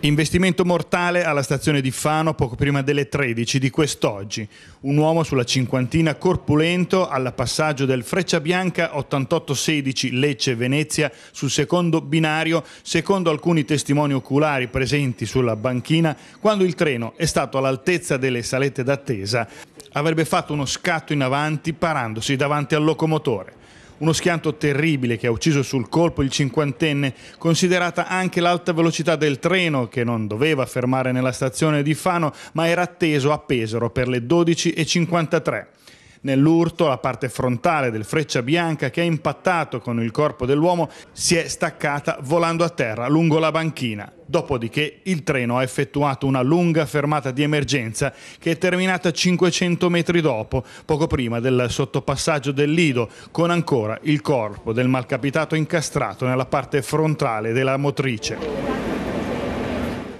Investimento mortale alla stazione di Fano poco prima delle 13 di quest'oggi. Un uomo sulla cinquantina corpulento al passaggio del Freccia Bianca 8816 Lecce-Venezia sul secondo binario, secondo alcuni testimoni oculari presenti sulla banchina, quando il treno è stato all'altezza delle salette d'attesa, avrebbe fatto uno scatto in avanti parandosi davanti al locomotore. Uno schianto terribile che ha ucciso sul colpo il cinquantenne, considerata anche l'alta velocità del treno che non doveva fermare nella stazione di Fano ma era atteso a Pesaro per le 12.53. Nell'urto la parte frontale del freccia bianca che ha impattato con il corpo dell'uomo si è staccata volando a terra lungo la banchina. Dopodiché il treno ha effettuato una lunga fermata di emergenza che è terminata 500 metri dopo, poco prima del sottopassaggio del Lido, con ancora il corpo del malcapitato incastrato nella parte frontale della motrice.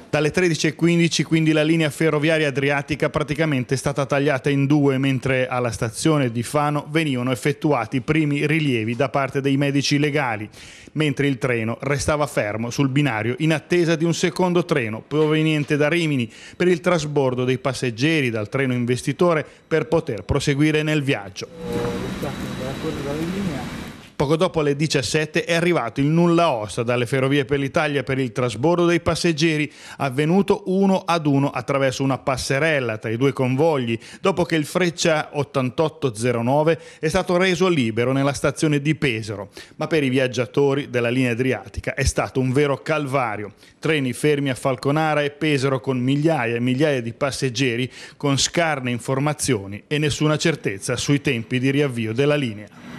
Dalle 13.15 quindi la linea ferroviaria adriatica praticamente è stata tagliata in due mentre alla stazione di Fano venivano effettuati i primi rilievi da parte dei medici legali, mentre il treno restava fermo sul binario in attesa di un secondo treno proveniente da Rimini per il trasbordo dei passeggeri dal treno investitore per poter proseguire nel viaggio. Poco dopo le 17 è arrivato il nulla osta dalle ferrovie per l'Italia per il trasbordo dei passeggeri avvenuto uno ad uno attraverso una passerella tra i due convogli dopo che il Freccia 8809 è stato reso libero nella stazione di Pesaro. Ma per i viaggiatori della linea adriatica è stato un vero calvario. Treni fermi a Falconara e Pesaro con migliaia e migliaia di passeggeri con scarne informazioni e nessuna certezza sui tempi di riavvio della linea.